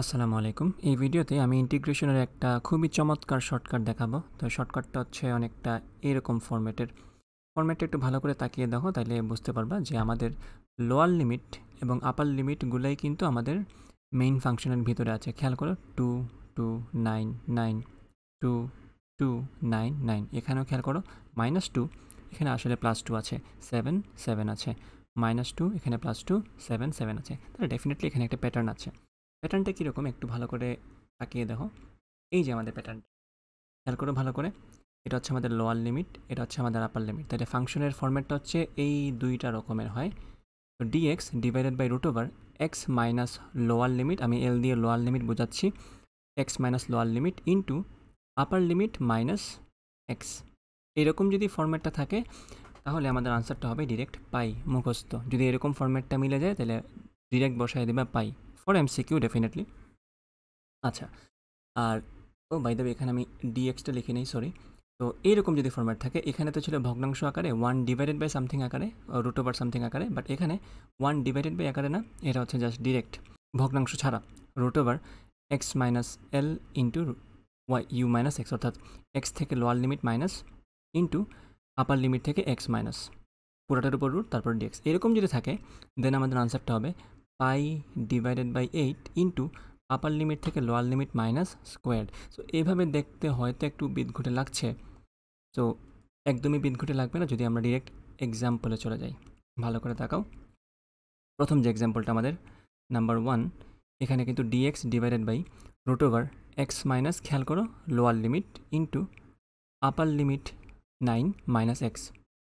আসসালামু আলাইকুম এই ভিডিওতে আমি ইন্টিগ্রেশনের একটা খুবই চমৎকার শর্টকাট দেখাবো তো শর্টকাটটা হচ্ছে অনেকটা এরকম ফরম্যাটের ফরম্যাটটা একটু ভালো করে তাকিয়ে দেখো তাহলে বুঝতে পারবা যে আমাদের লোয়ার লিমিট এবং আপার লিমিটগুলোই কিন্তু আমাদের মেইন ফাংশনের ভিতরে আছে খেয়াল করো two two nine nine two two nine nine এখানেও খেয়াল করো মাইনাস টু এখানে আসলে প্লাস টু আছে সেভেন সেভেন আছে মাইনাস টু এখানে প্লাস টু সেভেন সেভেন আছে তাহলে ডেফিনেটলি এখানে একটা প্যাটার্ন আছে প্যাটার্নটা কীরকম একটু ভালো করে তাকিয়ে দেখো এই যে আমাদের প্যাটার্নটা খেয়াল করো ভালো করে এটা হচ্ছে আমাদের লোয়ার লিমিট এটা হচ্ছে আমাদের আপার লিমিট তাহলে ফাংশনের ফর্ম্যাটটা হচ্ছে এই দুইটা রকমের হয় তো d x divided by root over x minus lower limit আমি এল দিয়ে লোয়ার লিমিট বোঝাচ্ছি x minus lower limit into upper limit minus x এরকম যদি ফর্ম্যাটটা থাকে তাহলে আমাদের আনসারটা হবে ডিরেক্ট পাই মুখস্থ যদি এরকম ফর্ম্যাটটা মিলে যায় তাহলে ডিরেক্ট বসায় দেবে পাই ফর এমসিকিউ ডেফিনেটলি আচ্ছা আর ও বাই দেবে এখানে আমি ডিএক্সটা লিখে নিই সরি তো এইরকম যদি ফরম্যাট থাকে এখানে তো ছিল ভগ্নাংশ আকারে ওয়ান ডিভাইডেড বাই সামথিং আকারে রুট ওভার সামথিং আকারে বাট এখানে ওয়ান ডিভাইডেড বাই আকারে না এটা হচ্ছে জাস্ট ডিরেক্ট ভগ্নাংশ ছাড়া root over x minus l into y u minus x অর্থাৎ এক্স থেকে lower limit minus into upper limit থেকে এক্স মাইনাস পুরোটার উপর রুট তারপর ডিএক্স এরকম যদি থাকে দেন আমাদের আনসারটা হবে pi divided by eight into upper limit থেকে lower limit minus square so এভাবে দেখতে হয়তো একটু বিদঘুটে লাগছে সো একদমই বিদঘুটে লাগবে না যদি আমরা ডিরেক্ট এক্সাম্পলে চলে যাই ভালো করে তাকাও প্রথম যে এক্সাম্পলটা আমাদের নাম্বার ওয়ান এখানে কিন্তু d x divided by root over x minus খেয়াল করো lower limit into upper limit nine minus x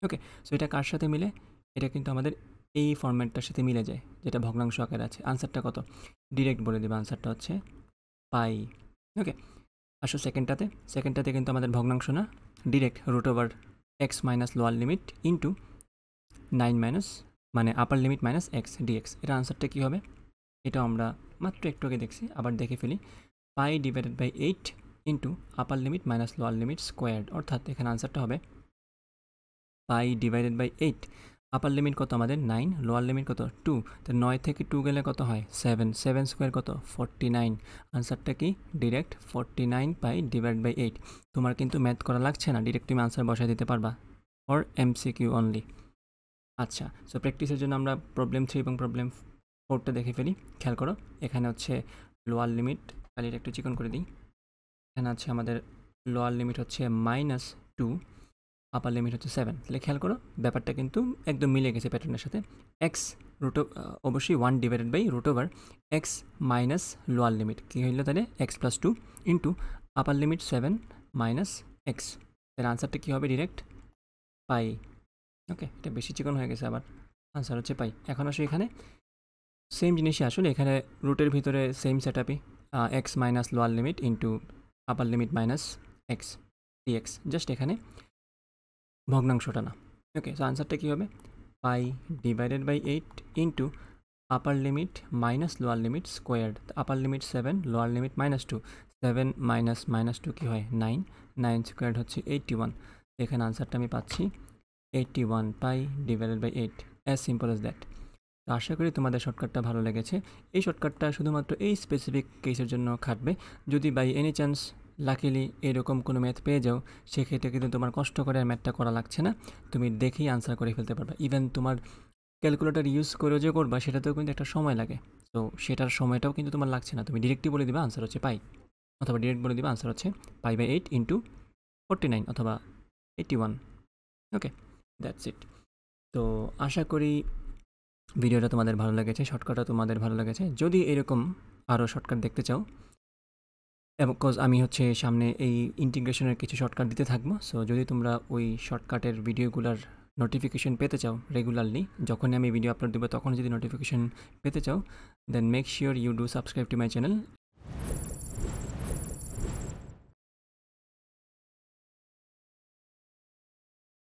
okay so এটা কার সাথে মিলে এটা কিন্তু আমাদের এই ফর্ম্যাটটার সাথে মিলে যায় যেটা ভগ্নাংশ আকারে আছে আনসারটা কত ডিরেক্ট বলে দেবে আনসারটা হচ্ছে পাই ওকে আসো সেকেন্ডটাতে সেকেন্ডটাতে কিন্তু আমাদের ভগ্নাংশ না direct root over x minus lower limit into nine minus মানে upper limit minus x d x এটা আনসারটা কী হবে এটা আমরা মাত্র একটু আগে দেখছি আবার দেখে ফেলি pi divided by eight into upper limit minus lower limit squared অর্থাৎ এখানে আনসারটা হবে pi divided by eight upper limit কত আমাদের নাইন লোয়ার লিমিট কত টু তো নয় থেকে টু গেলে কত হয় সেভেন সেভেন স্কোয়ার কত ফর্টি নাইন আনসারটা কি direct forty nine by divide by eight তোমার কিন্তু ম্যাথ করা লাগছে না ডিরেক্ট তুমি আনসার বসাই দিতে পারবা ফর এমসিকিউ অনলি আচ্ছা সো প্র্যাকটিসের জন্য আমরা প্রবলেম থ্রি এবং প্রবলেম ফোরটা দেখে ফেলি খেয়াল করো এখানে হচ্ছে লোয়ার লিমিট খালি একটু চিকন করে দিই এখানে আছে আমাদের লোয়ার লিমিট হচ্ছে মাইনাস টু আপার লিমিট হচ্ছে সেভেন তাহলে খেয়াল করো ব্যাপারটা কিন্তু একদম মিলে গেছে প্যাটার্নের সাথে এক্স রুট অবশ্যই one divided by root over x minus lower limit কী হইল তাহলে x plus two into upper limit seven minus x তাহলে আনসারটা কী হবে ডিরেক্ট পাই ওকে এটা বেশি চিকন হয়ে গেছে আবার আনসার হচ্ছে পাই এখন আসলে এখানে সেম জিনিসই আসলে এখানে রুটের ভিতরে সেম সেট আপই x minus lower limit into upper limit minus x d x just এখানে ভগ্নাংশটা না ওকে সো আনসারটা কী হবে pi divided by eight into upper limit minus lower limit squared upper limit seven lower limit minus two seven minus minus two কী হয় nine nine squared হচ্ছে eighty one এখানে আনসারটা আমি পাচ্ছি eighty one pi divided by eight as simple as that আশা করি তোমাদের শর্টকাটটা ভালো লেগেছে এই শর্টকাটটা শুধুমাত্র এই স্পেসিফিক কেসের জন্য খাটবে যদি বাই এনি চান্স লাকিলি এরকম কোনো ম্যাথ পেয়ে যাও সেক্ষেত্রে কিন্তু তোমার কষ্ট করে আর ম্যাথটা করা লাগছে না তুমি দেখেই আনসার করে ফেলতে পারবে ইভেন তোমার ক্যালকুলেটার ইউজ করেও যে করবা সেটাতেও কিন্তু একটা সময় লাগে তো সেটার সময়টাও কিন্তু তোমার লাগছে না তুমি ডিরেক্টই বলে দিবে আনসার হচ্ছে পাই অথবা ডিরেক্ট বলে দিবে আনসার হচ্ছে pi by eight into forty nine অথবা eighty one okay that's it তো আশা করি ভিডিওটা তোমাদের ভালো লেগেছে শর্টকাটটা তোমাদের ভালো লেগেছে যদি এরকম আরও শর্টকাট দেখতে চাও এবং কজ আমি হচ্ছে সামনে এই ইন্টিগ্রেশনের কিছু শর্টকাট দিতে থাকবো সো যদি তোমরা ওই শর্টকাটের ভিডিওগুলোর নোটিফিকেশন পেতে চাও রেগুলারলি যখনই আমি ভিডিও আপলোড দেবো তখন যদি নোটিফিকেশন পেতে চাও then make sure you do subscribe to my channel